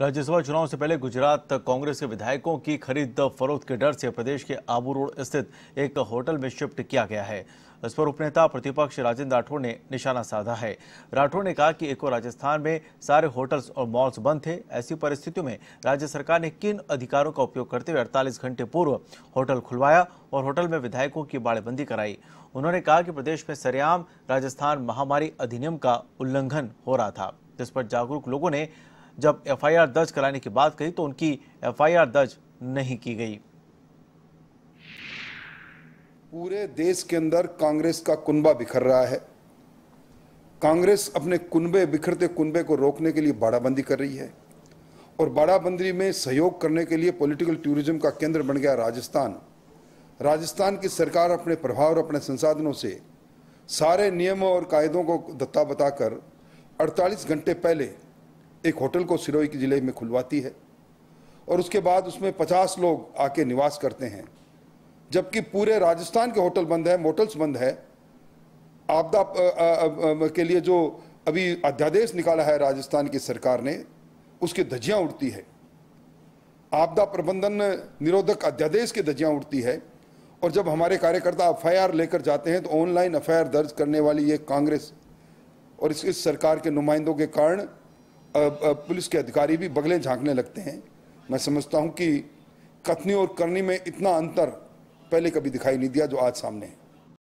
राज्यसभा चुनाव से पहले गुजरात कांग्रेस के विधायकों की खरीद फरोख्त के डर से प्रदेश के आबू रोड स्थित एक होटल में शिफ्ट किया गया है इस पर उपनेता प्रतिपक्ष राजेंद्र राठौड़ ने निशाना साधा है राठौड़ ने कहा कि और राजस्थान में सारे होटल्स और मॉल्स बंद थे ऐसी परिस्थितियों में राज्य सरकार ने किन अधिकारों का उपयोग करते हुए अड़तालीस घंटे पूर्व होटल खुलवाया और होटल में विधायकों की बाड़ेबंदी कराई उन्होंने कहा कि प्रदेश में सरेआम राजस्थान महामारी अधिनियम का उल्लंघन हो रहा था जिस पर जागरूक लोगों ने जब एफआईआर दर्ज कराने की बात कही तो उनकी एफआईआर दर्ज नहीं की गई पूरे देश के अंदर कांग्रेस का कुनबा बिखर रहा है कांग्रेस अपने कुनबे बिखरते कुनबे को रोकने के लिए बाड़ाबंदी कर रही है और बाड़ाबंदी में सहयोग करने के लिए पॉलिटिकल टूरिज्म का केंद्र बन गया राजस्थान राजस्थान की सरकार अपने प्रभाव और अपने संसाधनों से सारे नियमों और कायदों को दत्ता बताकर 48 घंटे पहले एक होटल को सिरोही के ज़िले में खुलवाती है और उसके बाद उसमें 50 लोग आके निवास करते हैं जबकि पूरे राजस्थान के होटल बंद है मोटल्स बंद है आपदा के लिए जो अभी अध्यादेश निकाला है राजस्थान की सरकार ने उसकी धजियाँ उड़ती है आपदा प्रबंधन निरोधक अध्यादेश की धजियाँ उड़ती है और जब हमारे कार्यकर्ता एफ लेकर जाते हैं तो ऑनलाइन एफ दर्ज करने वाली ये कांग्रेस और इस, इस सरकार के नुमाइंदों के कारण पुलिस के अधिकारी भी बगलें झांकने लगते हैं मैं समझता हूं कि कथनी और करनी में इतना अंतर पहले कभी दिखाई नहीं दिया जो आज सामने है